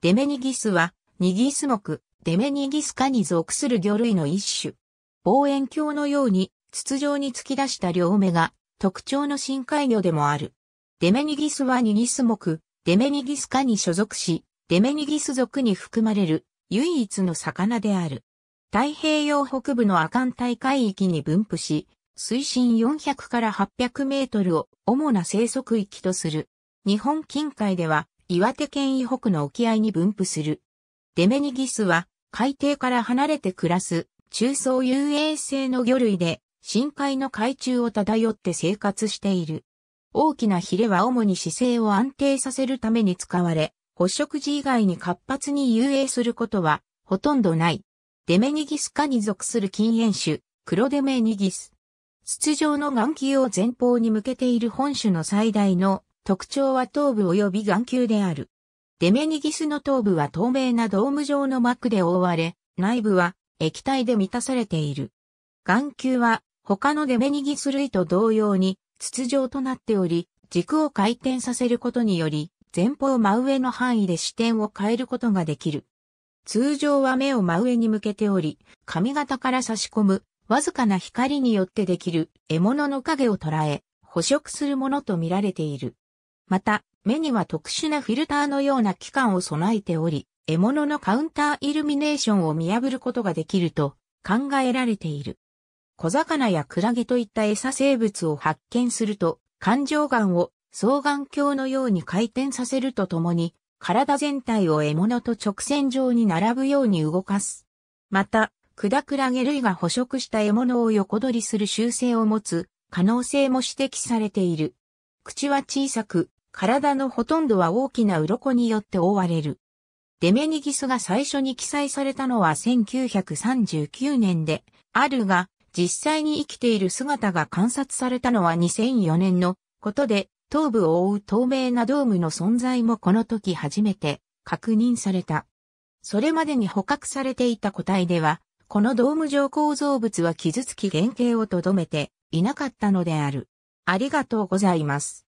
デメニギスは、ニギス目、デメニギス科に属する魚類の一種。望遠鏡のように、筒状に突き出した両目が、特徴の深海魚でもある。デメニギスはニギス目、デメニギス科に所属し、デメニギス属に含まれる、唯一の魚である。太平洋北部の亜寒帯海域に分布し、水深400から800メートルを主な生息域とする。日本近海では岩手県以北の沖合に分布する。デメニギスは海底から離れて暮らす中層遊泳性の魚類で深海の海中を漂って生活している。大きなヒレは主に姿勢を安定させるために使われ、捕食時以外に活発に遊泳することはほとんどない。デメニギス科に属する禁煙種、クロデメニギス。筒状の眼球を前方に向けている本種の最大の特徴は頭部及び眼球である。デメニギスの頭部は透明なドーム状の膜で覆われ、内部は液体で満たされている。眼球は他のデメニギス類と同様に筒状となっており、軸を回転させることにより、前方真上の範囲で視点を変えることができる。通常は目を真上に向けており、髪型から差し込む、わずかな光によってできる獲物の影を捉え、捕食するものと見られている。また、目には特殊なフィルターのような器官を備えており、獲物のカウンターイルミネーションを見破ることができると考えられている。小魚やクラゲといった餌生物を発見すると、感情眼を双眼鏡のように回転させるとともに、体全体を獲物と直線上に並ぶように動かす。また、クダクラゲ類が捕食した獲物を横取りする習性を持つ可能性も指摘されている。口は小さく、体のほとんどは大きな鱗によって覆われる。デメニギスが最初に記載されたのは1939年で、あるが、実際に生きている姿が観察されたのは2004年のことで、頭部を覆う透明なドームの存在もこの時初めて確認された。それまでに捕獲されていた個体では、このドーム状構造物は傷つき原型をとどめていなかったのである。ありがとうございます。